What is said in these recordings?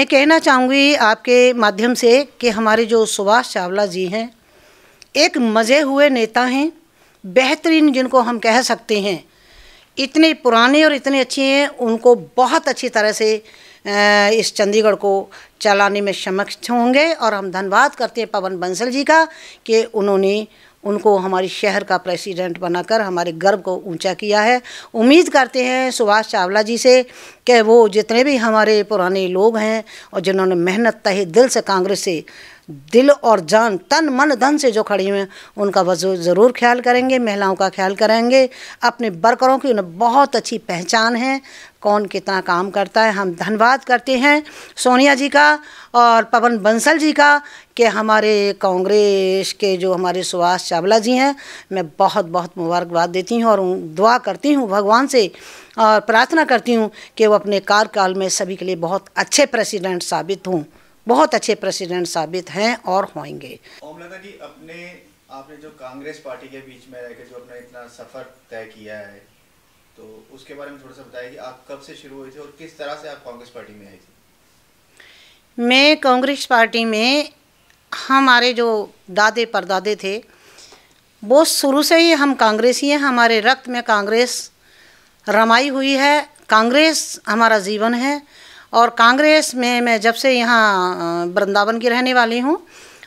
मैं कहना चाहूँगी आपके माध्यम से कि हमारे जो सुभाष चावला जी हैं एक मज़े हुए नेता हैं बेहतरीन जिनको हम कह सकते हैं इतने पुराने और इतने अच्छे हैं उनको बहुत अच्छी तरह से इस चंडीगढ़ को चलाने में समक्ष होंगे और हम धन्यवाद करते हैं पवन बंसल जी का कि उन्होंने उनको हमारे शहर का प्रेसिडेंट बनाकर हमारे गर्व को ऊंचा किया है उम्मीद करते हैं सुभाष चावला जी से कि वो जितने भी हमारे पुराने लोग हैं और जिन्होंने मेहनत तहे दिल से कांग्रेस से दिल और जान तन मन धन से जो खड़ी हुई हैं उनका वजू ज़रूर ख्याल करेंगे महिलाओं का ख्याल करेंगे अपने वर्करों की उन्हें बहुत अच्छी पहचान है कौन कितना काम करता है हम धन्यवाद करते हैं सोनिया जी का और पवन बंसल जी का कि हमारे कांग्रेस के जो हमारे सुभाष चावला जी हैं मैं बहुत बहुत मुबारकबाद देती हूँ और दुआ करती हूँ भगवान से और प्रार्थना करती हूँ कि वो अपने कार्यकाल में सभी के लिए बहुत अच्छे प्रेसिडेंट साबित हों बहुत अच्छे प्रेसिडेंट साबित हैं और होंगे जी अपने आपने जो कांग्रेस पार्टी के बीच में जो अपना इतना सफर तय किया है तो उसके बारे में थोड़ा सा बताइए कि आप कब से शुरू हुए थे और किस तरह से आप कांग्रेस पार्टी में आई थी मैं कांग्रेस पार्टी में हमारे जो दादे परदादे थे वो शुरू से ही हम कांग्रेसी हैं हमारे रक्त में कांग्रेस रमाई हुई है कांग्रेस हमारा जीवन है और कांग्रेस में मैं जब से यहाँ वृंदावन की रहने वाली हूँ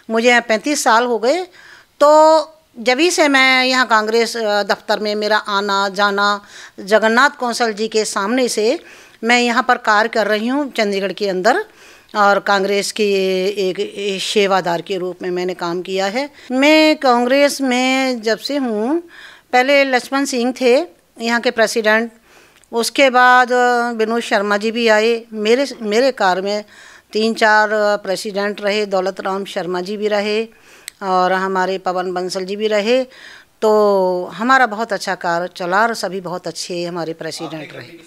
मुझे पैंतीस साल हो गए तो जब ही से मैं यहाँ कांग्रेस दफ्तर में मेरा आना जाना जगन्नाथ कौंसल जी के सामने से मैं यहाँ पर कार्य कर रही हूँ चंडीगढ़ के अंदर और कांग्रेस की एक, एक सेवादार के रूप में मैंने काम किया है मैं कांग्रेस में जब से हूँ पहले लक्ष्मण सिंह थे यहाँ के प्रेसिडेंट उसके बाद विनोद शर्मा जी भी आए मेरे मेरे कार में तीन चार प्रेसिडेंट रहे दौलत राम शर्मा जी भी रहे और हमारे पवन बंसल जी भी रहे तो हमारा बहुत अच्छा कार चला और सभी बहुत अच्छे हमारे प्रेसिडेंट रहे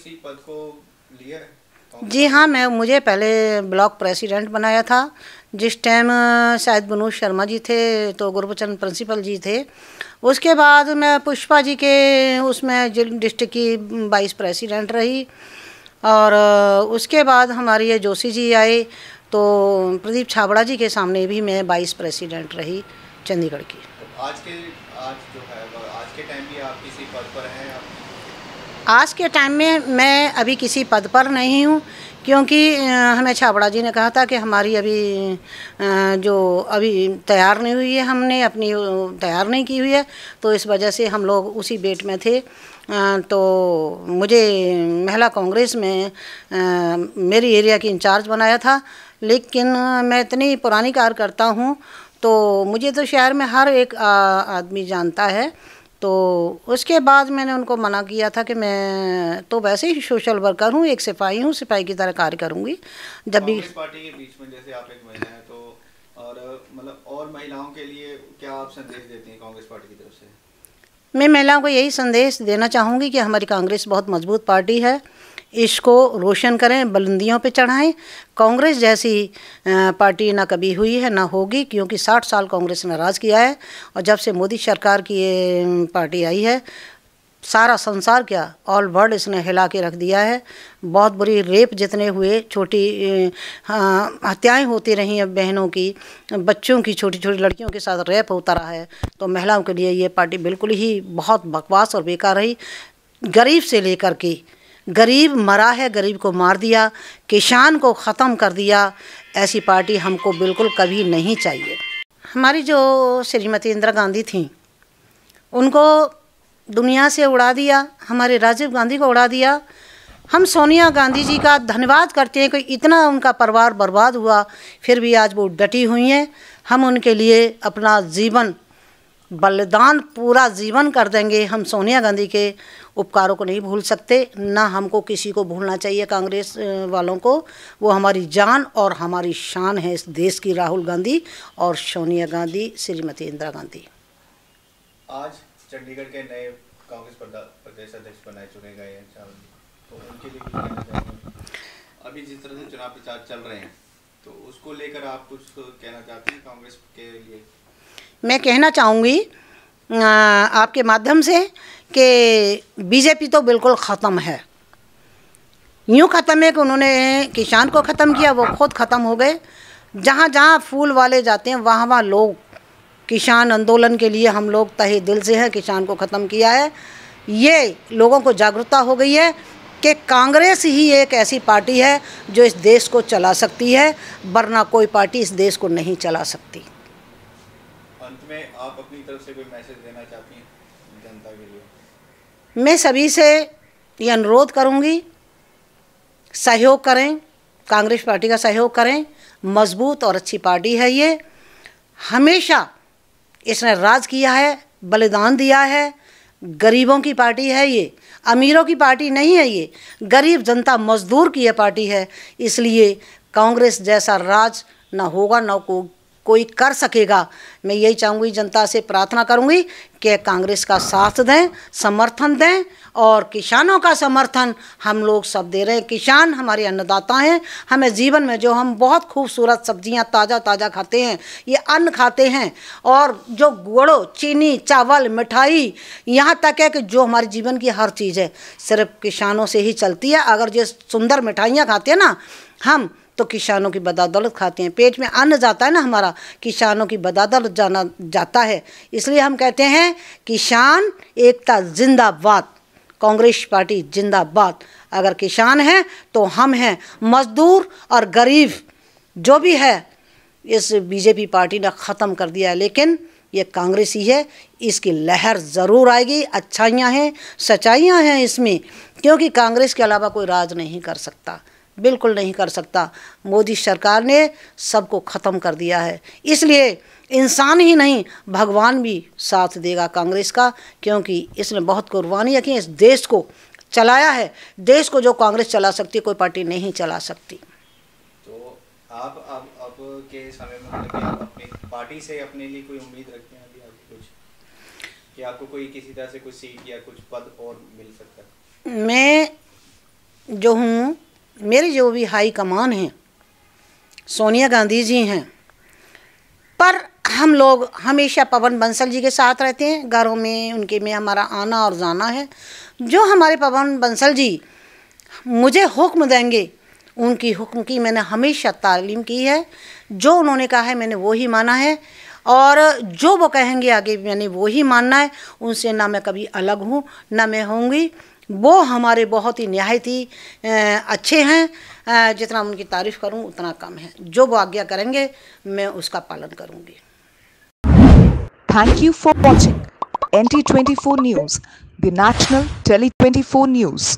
जी हाँ मैं मुझे पहले ब्लॉक प्रेसिडेंट बनाया था जिस टाइम शायद मनोज शर्मा जी थे तो गुरुबचन प्रिंसिपल जी थे उसके बाद मैं पुष्पा जी के उसमें डिस्ट्रिक्ट की वाइस प्रेसिडेंट रही और उसके बाद हमारे ये जोशी जी आए तो प्रदीप छाबड़ा जी के सामने भी मैं वाइस प्रेसिडेंट रही चंडीगढ़ की तो आज के आज जो है आज के टाइम भी आप किसी पद पर हैं आज के टाइम में मैं अभी किसी पद पर नहीं हूँ क्योंकि हमें छाबड़ा जी ने कहा था कि हमारी अभी जो अभी तैयार नहीं हुई है हमने अपनी तैयार नहीं की हुई है तो इस वजह से हम लोग उसी बेट में थे तो मुझे महिला कांग्रेस में मेरी एरिया की इंचार्ज बनाया था लेकिन मैं इतनी पुरानी कार्यकर्ता हूँ तो मुझे तो शहर में हर एक आदमी जानता है तो उसके बाद मैंने उनको मना किया था कि मैं तो वैसे ही सोशल वर्कर हूँ एक सिपाही हूँ सिपाही की तरह कार्य करूँगी जब भी पार्टी के बीच में जैसे आप एक महिला हैं तो और मतलब और महिलाओं के लिए क्या आप संदेश देती हैं कांग्रेस पार्टी की तरफ से मैं महिलाओं को यही संदेश देना चाहूँगी कि हमारी कांग्रेस बहुत मजबूत पार्टी है इसको रोशन करें बुलंदियों पे चढ़ाएं कांग्रेस जैसी पार्टी ना कभी हुई है ना होगी क्योंकि 60 साल कांग्रेस ने राज किया है और जब से मोदी सरकार की ये पार्टी आई है सारा संसार क्या ऑल वर्ल्ड इसने हिला के रख दिया है बहुत बुरी रेप जितने हुए छोटी हत्याएं होती रही हैं बहनों की बच्चों की छोटी छोटी लड़कियों के साथ रेप होता रहा है तो महिलाओं के लिए ये पार्टी बिल्कुल ही बहुत बकवास और बेकार रही गरीब से लेकर के गरीब मरा है गरीब को मार दिया किसान को ख़त्म कर दिया ऐसी पार्टी हमको बिल्कुल कभी नहीं चाहिए हमारी जो श्रीमती इंदिरा गांधी थी उनको दुनिया से उड़ा दिया हमारे राजीव गांधी को उड़ा दिया हम सोनिया गांधी जी का धन्यवाद करते हैं कि इतना उनका परिवार बर्बाद हुआ फिर भी आज वो डटी हुई हैं हम उनके लिए अपना जीवन बलिदान पूरा जीवन कर देंगे हम सोनिया गांधी के उपकारों को नहीं भूल सकते ना हमको किसी को भूलना चाहिए कांग्रेस वालों को वो हमारी जान और हमारी शान है इस देश की राहुल गांधी और सोनिया गांधी श्रीमती इंदिरा गांधी आज चंडीगढ़ के नए कांग्रेस प्रदेश अध्यक्ष बनाए चुने गए हैं तो उनके लिए अभी जिस तरह से चुनाव प्रचार चल रहे हैं तो उसको लेकर आप कुछ कहना चाहते हैं कांग्रेस के लिए मैं कहना चाहूँगी आपके माध्यम से कि बीजेपी तो बिल्कुल ख़त्म है यूँ ख़त्म है कि उन्होंने किसान को ख़त्म किया वो खुद ख़त्म हो गए जहाँ जहाँ फूल वाले जाते हैं वहाँ वहाँ लोग किसान आंदोलन के लिए हम लोग तहे दिल से हैं किसान को ख़त्म किया है ये लोगों को जागरूकता हो गई है कि कांग्रेस ही एक ऐसी पार्टी है जो इस देश को चला सकती है वरना कोई पार्टी इस देश को नहीं चला सकती अंत में आप अपनी तरफ से कोई मैसेज देना चाहती हैं जनता के लिए मैं सभी से ये अनुरोध करूंगी सहयोग करें कांग्रेस पार्टी का सहयोग करें मजबूत और अच्छी पार्टी है ये हमेशा इसने राज किया है बलिदान दिया है गरीबों की पार्टी है ये अमीरों की पार्टी नहीं है ये गरीब जनता मजदूर की यह पार्टी है इसलिए कांग्रेस जैसा राज ना होगा ना को कोई कर सकेगा मैं यही चाहूँगी जनता से प्रार्थना करूँगी कि कांग्रेस का साथ दें समर्थन दें और किसानों का समर्थन हम लोग सब दे रहे हैं किसान हमारे अन्नदाता हैं हमें जीवन में जो हम बहुत खूबसूरत सब्जियां ताज़ा ताज़ा खाते हैं ये अन्न खाते हैं और जो गुड़ो चीनी चावल मिठाई यहाँ तक है कि जो हमारे जीवन की हर चीज़ है सिर्फ किसानों से ही चलती है अगर जो सुंदर मिठाइयाँ खाते हैं ना हम तो किसानों की बदादौलत खाते हैं पेट में अन्न जाता है ना हमारा किसानों की बदादौलत जाना जाता है इसलिए हम कहते हैं किसान एकता जिंदाबाद कांग्रेस पार्टी जिंदाबाद अगर किसान हैं तो हम हैं मजदूर और गरीब जो भी है इस बीजेपी पार्टी ने ख़त्म कर दिया है लेकिन ये कांग्रेस ही है इसकी लहर ज़रूर आएगी अच्छाइयाँ हैं सच्चाइयाँ हैं इसमें क्योंकि कांग्रेस के अलावा कोई राज नहीं कर सकता बिल्कुल नहीं कर सकता मोदी सरकार ने सबको ख़त्म कर दिया है इसलिए इंसान ही नहीं भगवान भी साथ देगा कांग्रेस का क्योंकि इसने बहुत कुर्बानियाँ की इस देश को चलाया है देश को जो कांग्रेस चला सकती कोई पार्टी नहीं चला सकती तो आप अब अब के समय में मतलब आप अपनी पार्टी से अपने लिए कोई उम्मीद रखते हैं अभी आपको कुछ कि आपको कोई किसी तरह से कुछ सीट या कुछ पद और मिल सकता है मैं जो हूँ मेरे जो भी हाई कमान हैं सोनिया गांधी जी हैं पर हम लोग हमेशा पवन बंसल जी के साथ रहते हैं घरों में उनके में हमारा आना और जाना है जो हमारे पवन बंसल जी मुझे हुक्म देंगे उनकी हुक्म की मैंने हमेशा तालीम की है जो उन्होंने कहा है मैंने वो ही माना है और जो वो कहेंगे आगे मैंने वो ही मानना है उनसे ना मैं कभी अलग हूँ ना मैं होंगी वो हमारे बहुत ही नहायती अच्छे हैं जितना उनकी तारीफ़ करूं उतना कम है जो वो आज्ञा करेंगे मैं उसका पालन करूंगी thank you for watching N T twenty four news the national tele twenty four news